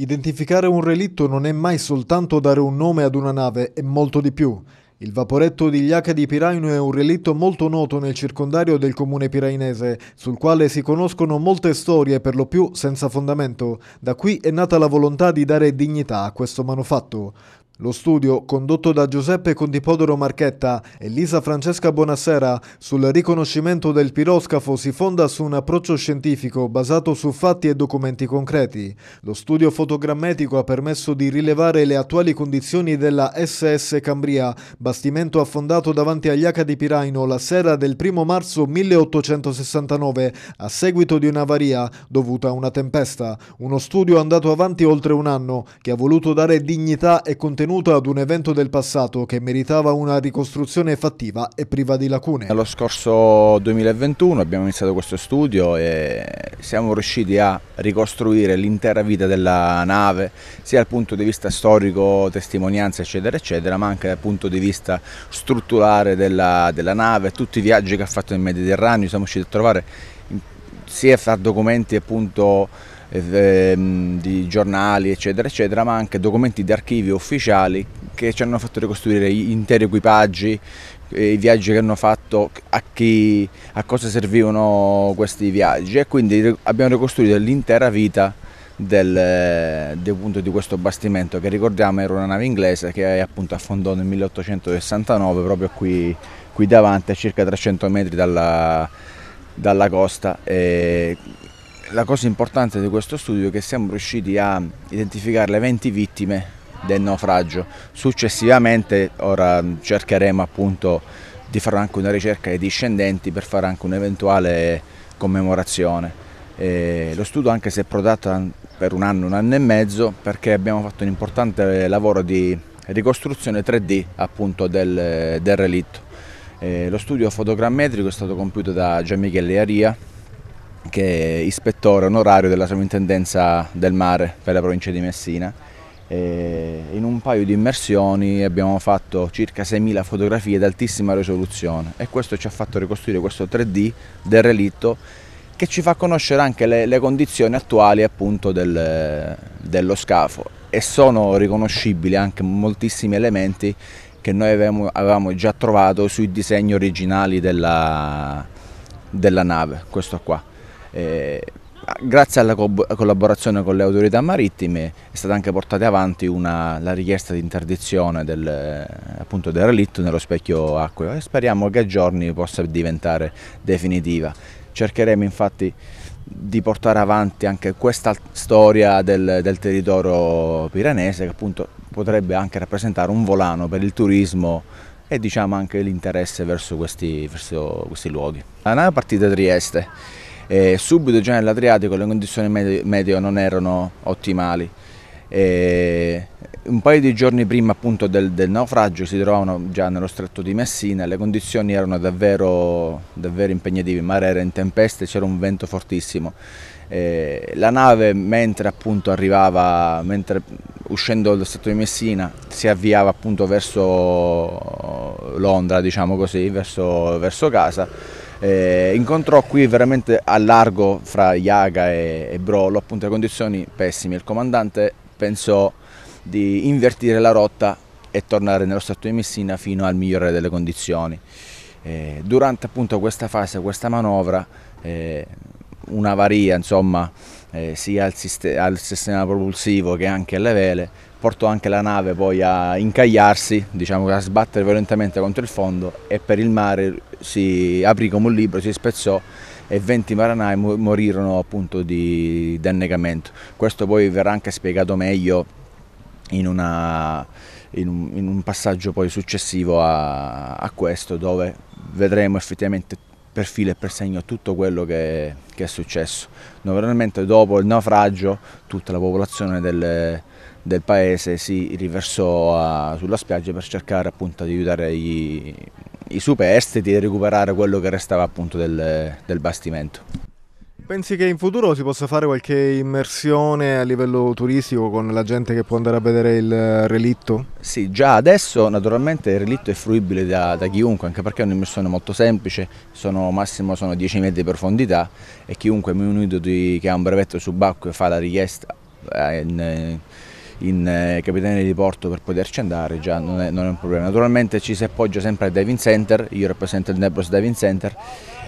Identificare un relitto non è mai soltanto dare un nome ad una nave, è molto di più. Il vaporetto di Gliaca di Piraino è un relitto molto noto nel circondario del comune pirainese, sul quale si conoscono molte storie per lo più senza fondamento. Da qui è nata la volontà di dare dignità a questo manufatto. Lo studio, condotto da Giuseppe Condipodoro Marchetta e Lisa Francesca Bonasera, sul riconoscimento del piroscafo si fonda su un approccio scientifico basato su fatti e documenti concreti. Lo studio fotogrammetico ha permesso di rilevare le attuali condizioni della SS Cambria, bastimento affondato davanti agli H di Piraino la sera del 1 marzo 1869, a seguito di un'avaria dovuta a una tempesta. Uno studio andato avanti oltre un anno, che ha voluto dare dignità e contenuto appartenuta ad un evento del passato che meritava una ricostruzione fattiva e priva di lacune. Lo scorso 2021 abbiamo iniziato questo studio e siamo riusciti a ricostruire l'intera vita della nave, sia dal punto di vista storico, testimonianza, eccetera, eccetera, ma anche dal punto di vista strutturale della, della nave, tutti i viaggi che ha fatto nel Mediterraneo, siamo riusciti a trovare sia fra documenti appunto eh, ehm, di giornali eccetera eccetera, ma anche documenti di archivio ufficiali che ci hanno fatto ricostruire interi equipaggi, eh, i viaggi che hanno fatto, a, chi, a cosa servivano questi viaggi e quindi abbiamo ricostruito l'intera vita del, eh, del punto di questo bastimento che ricordiamo era una nave inglese che appunto affondò nel 1869 proprio qui, qui davanti a circa 300 metri dalla, dalla costa e la cosa importante di questo studio è che siamo riusciti a identificare le 20 vittime del naufragio. Successivamente ora cercheremo appunto di fare anche una ricerca ai discendenti per fare anche un'eventuale commemorazione. E lo studio anche se è prodata per un anno, un anno e mezzo, perché abbiamo fatto un importante lavoro di ricostruzione 3D appunto del, del relitto. E lo studio fotogrammetrico è stato compiuto da Gian Michele Aria, che è ispettore onorario della sovrintendenza del mare per la provincia di Messina. E in un paio di immersioni abbiamo fatto circa 6.000 fotografie ad altissima risoluzione e questo ci ha fatto ricostruire questo 3D del relitto che ci fa conoscere anche le, le condizioni attuali appunto del, dello scafo e sono riconoscibili anche moltissimi elementi che noi avevamo, avevamo già trovato sui disegni originali della, della nave, questo qua. Eh, grazie alla co collaborazione con le autorità marittime è stata anche portata avanti una, la richiesta di interdizione del, appunto, del relitto nello specchio acqueo e speriamo che a giorni possa diventare definitiva. Cercheremo infatti di portare avanti anche questa storia del, del territorio piranese che appunto potrebbe anche rappresentare un volano per il turismo e diciamo anche l'interesse verso, verso questi luoghi. La nave partita da Trieste e subito già nell'Adriatico le condizioni meteo non erano ottimali. E un paio di giorni prima appunto del, del, naufragio si trovavano già nello stretto di Messina, le condizioni erano davvero, davvero impegnative, il mare era in tempesta e c'era un vento fortissimo. Eh, la nave mentre appunto arrivava, mentre uscendo dallo stretto di Messina si avviava appunto verso Londra, diciamo così, verso, verso casa eh, incontrò qui veramente a largo fra Iaga e, e Brolo, appunto le condizioni pessime. Il comandante pensò di invertire la rotta e tornare nello stato di Messina fino al migliore delle condizioni. Eh, durante appunto questa fase, questa manovra, eh, un'avaria insomma, eh, sia al, al, sistema propulsivo che anche alle vele, portò anche la nave poi a incagliarsi, diciamo, a sbattere violentemente contro il fondo e per il mare si aprì come un libro, si spezzò e 20 marinai morirono appunto di, di annegamento. Questo poi verrà anche spiegato meglio in una, in un, in un, passaggio poi successivo a, a, questo dove vedremo effettivamente per filo e per segno tutto quello che, che è successo. Naturalmente dopo il naufragio tutta la popolazione del, del paese si riversò a, sulla spiaggia per cercare appunto di aiutare gli, i superstiti a recuperare quello che restava appunto del, del bastimento. Pensi che in futuro si possa fare qualche immersione a livello turistico con la gente che può andare a vedere il eh, relitto? Sì, già adesso naturalmente il relitto è fruibile da, da chiunque, anche perché è un'immersione molto semplice, sono, massimo sono 10 metri di profondità e chiunque è munito di, che ha un brevetto subacqueo fa la richiesta eh, in, eh, in eh, Capitania di Porto per poterci andare già non è, non è, un problema. Naturalmente ci si appoggia sempre al diving center, io rappresento il Nebros Diving Center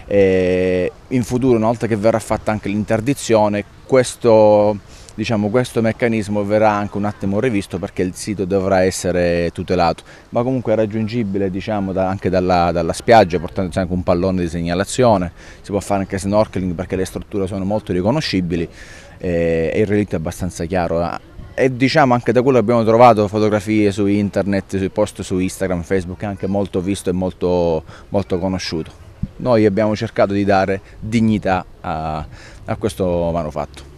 e in futuro una volta che verrà fatta anche l'interdizione questo, diciamo, questo meccanismo verrà anche un attimo rivisto perché il sito dovrà essere tutelato ma comunque è raggiungibile diciamo, da, anche dalla, dalla, spiaggia portandosi diciamo, anche un pallone di segnalazione si può fare anche snorkeling perché le strutture sono molto riconoscibili eh, e il relitto è abbastanza chiaro e diciamo anche da quello che abbiamo trovato fotografie su internet, sui post su Instagram, Facebook, è anche molto visto e molto, molto conosciuto. Noi abbiamo cercato di dare dignità a, a questo manufatto.